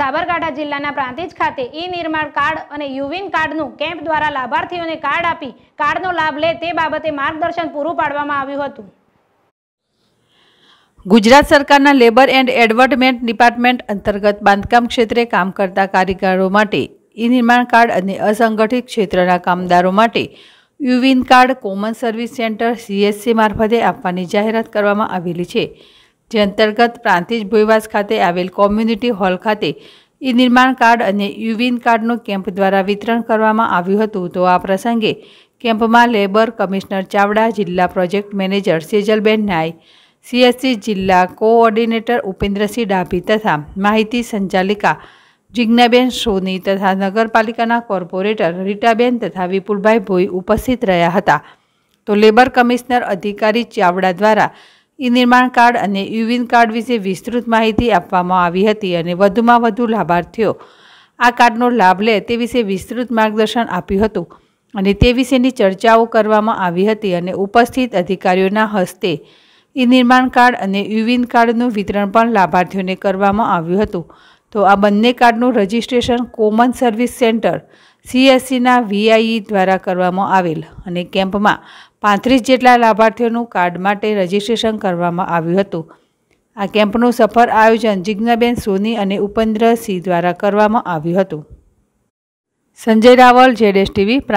સાબરકાંઠા જિલ્લાના પ્રાંતિજ ખાતે ઈ નિર્માણ કાર્ડ અને યુવિન કાર્ડનું કેમ્પ દ્વારા લાભાર્થીઓને કાર્ડ આપી કાર્ડનો લાભ લે તે બાબતે માર્ગદર્શન પૂરું પાડવામાં આવ્યું હતું ગુજરાત સરકારના લેબર એન્ડ એડવર્ટમેન્ટ ડિપાર્ટમેન્ટ અંતર્ગત બાંધકામ ક્ષેત્રે કામ કરતા કારીગરો માટે ઈ નિર્માણ કાર્ડ અને અસંગઠિત ક્ષેત્રના કામદારો માટે યુવિન card common service centre CSC મારફતે આપવાની જાહેરાત કરવામાં આવેલી છે જે અંતર્ગત પ્રાંતિજ ભોયવાસ ખાતે આવેલ કોમ્યુનિટી હોલ ખાતે ઈ નિર્માણ કાર્ડ અને યુવિન કાર્ડનું કેમ્પ દ્વારા વિતરણ કરવામાં આવ્યું હતું તો આ પ્રસંગે કેમ્પમાં લેબર કમિશનર ચાવડા જિલ્લા પ્રોજેક્ટ મેનેજર સેજલબેન નાય સીએસસી જિલ્લા કોઓર્ડિનેટર ઉપેન્દ્રસિંહ ડાભી તથા માહિતી સંચાલિકા જિજ્ઞાબેન સોની તથા નગરપાલિકાના કોર્પોરેટર રીટાબેન તથા વિપુલભાઈ ભોઈ ઉપસ્થિત રહ્યા હતા તો લેબર કમિશનર અધિકારી ચાવડા દ્વારા ઈ નિર્માણ કાર્ડ અને યુવિન કાર્ડ વિશે વિસ્તૃત માહિતી આપવામાં આવી હતી અને વધુમાં વધુ લાભાર્થીઓ આ કાર્ડનો લાભ લે તે વિશે વિસ્તૃત માર્ગદર્શન આપ્યું હતું અને તે વિશેની ચર્ચાઓ કરવામાં આવી હતી અને ઉપસ્થિત અધિકારીઓના હસ્તે ઈ નિર્માણ કાર્ડ અને યુવિન કાર્ડનું વિતરણ પણ લાભાર્થીઓને કરવામાં આવ્યું હતું તો આ બંને કાર્ડનું રજિસ્ટ્રેશન કોમન સર્વિસ સેન્ટર સીએસસીના વીઆઈઈ દ્વારા કરવામાં આવેલ અને કેમ્પમાં પાંત્રીસ જેટલા લાભાર્થીઓનું કાર્ડ માટે રજિસ્ટ્રેશન કરવામાં આવ્યું હતું આ કેમ્પનું સફળ આયોજન જિજ્ઞાબેન સોની અને ઉપેન્દ્રસિંહ દ્વારા કરવામાં આવ્યું હતું સંજય રાવલ જેડેશ ટીવી પ્રાંત